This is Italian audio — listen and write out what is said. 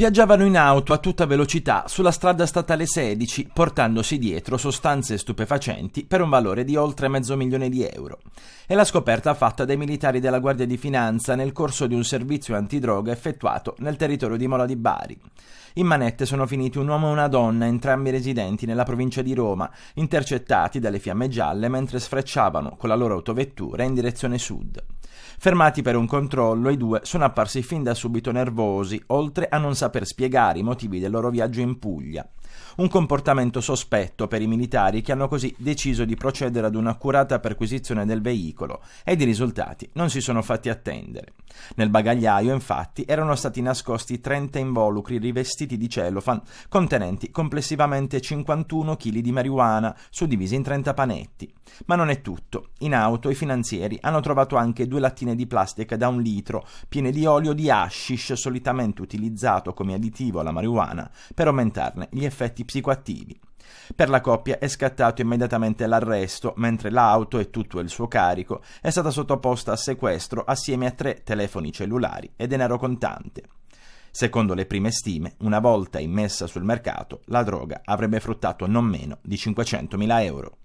Viaggiavano in auto a tutta velocità sulla strada statale 16, portandosi dietro sostanze stupefacenti per un valore di oltre mezzo milione di euro. È la scoperta fatta dai militari della Guardia di Finanza nel corso di un servizio antidroga effettuato nel territorio di Mola di Bari. In manette sono finiti un uomo e una donna, entrambi residenti nella provincia di Roma, intercettati dalle fiamme gialle mentre sfrecciavano con la loro autovettura in direzione sud. Fermati per un controllo, i due sono apparsi fin da subito nervosi, oltre a non sapere per spiegare i motivi del loro viaggio in Puglia un comportamento sospetto per i militari che hanno così deciso di procedere ad un'accurata perquisizione del veicolo ed i risultati non si sono fatti attendere. Nel bagagliaio, infatti, erano stati nascosti 30 involucri rivestiti di cellophane contenenti complessivamente 51 kg di marijuana suddivisi in 30 panetti. Ma non è tutto. In auto i finanzieri hanno trovato anche due lattine di plastica da un litro piene di olio di hashish solitamente utilizzato come additivo alla marijuana per aumentarne gli effetti effetti psicoattivi. Per la coppia è scattato immediatamente l'arresto, mentre l'auto e tutto il suo carico è stata sottoposta a sequestro assieme a tre telefoni cellulari e denaro contante. Secondo le prime stime, una volta immessa sul mercato, la droga avrebbe fruttato non meno di 500.000 euro.